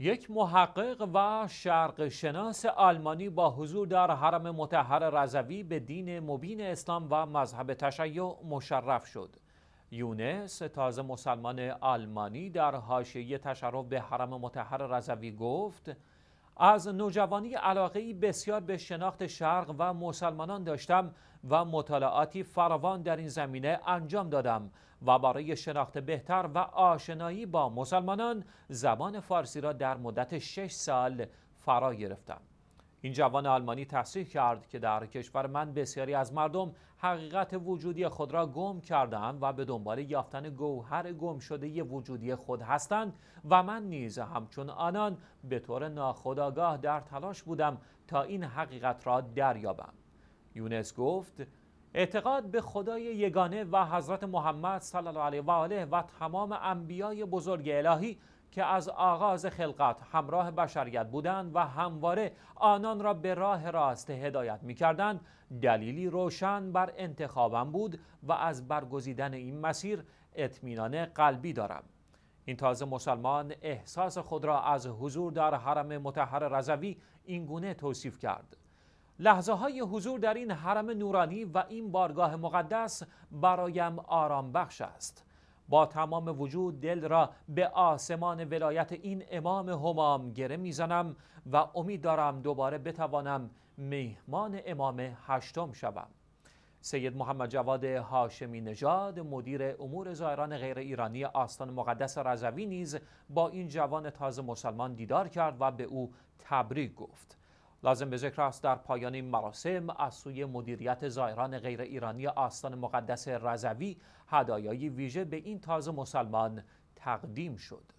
یک محقق و شرق شناس آلمانی با حضور در حرم متحر رضوی به دین مبین اسلام و مذهب تشیع مشرف شد. یونس تازه مسلمان آلمانی در حاشیه تشرف به حرم متحر رضوی گفت از نوجوانی علاقه بسیار به شناخت شرق و مسلمانان داشتم و مطالعاتی فراوان در این زمینه انجام دادم و برای شناخت بهتر و آشنایی با مسلمانان زبان فارسی را در مدت 6 سال فرا گرفتم. این جوان آلمانی تصریح کرد که در کشور من بسیاری از مردم حقیقت وجودی خود را گم کردن و به دنبال یافتن گوهر گم شده وجودی خود هستند و من نیز همچون آنان به طور ناخودآگاه در تلاش بودم تا این حقیقت را دریابم یونس گفت اعتقاد به خدای یگانه و حضرت محمد صلی الله علیه و آله و تمام انبیای بزرگ الهی که از آغاز خلقت همراه بشریت بودند و همواره آنان را به راه راست هدایت می دلیلی روشن بر انتخابم بود و از برگزیدن این مسیر اطمینان قلبی دارم این تازه مسلمان احساس خود را از حضور در حرم متحر رضوی اینگونه توصیف کرد لحظه های حضور در این حرم نورانی و این بارگاه مقدس برایم آرام بخش است با تمام وجود دل را به آسمان ولایت این امام همام گره میزنم و امید دارم دوباره بتوانم مهمان امام هشتم شوم سید محمد جواد هاشمی نژاد مدیر امور زائران غیر ایرانی آستان مقدس رضوی نیز با این جوان تازه مسلمان دیدار کرد و به او تبریک گفت لازم به ذکر است در پایان این مراسم از سوی مدیریت زایران غیر ایرانی آستان مقدس رضوی هدایایی ویژه به این تازه مسلمان تقدیم شد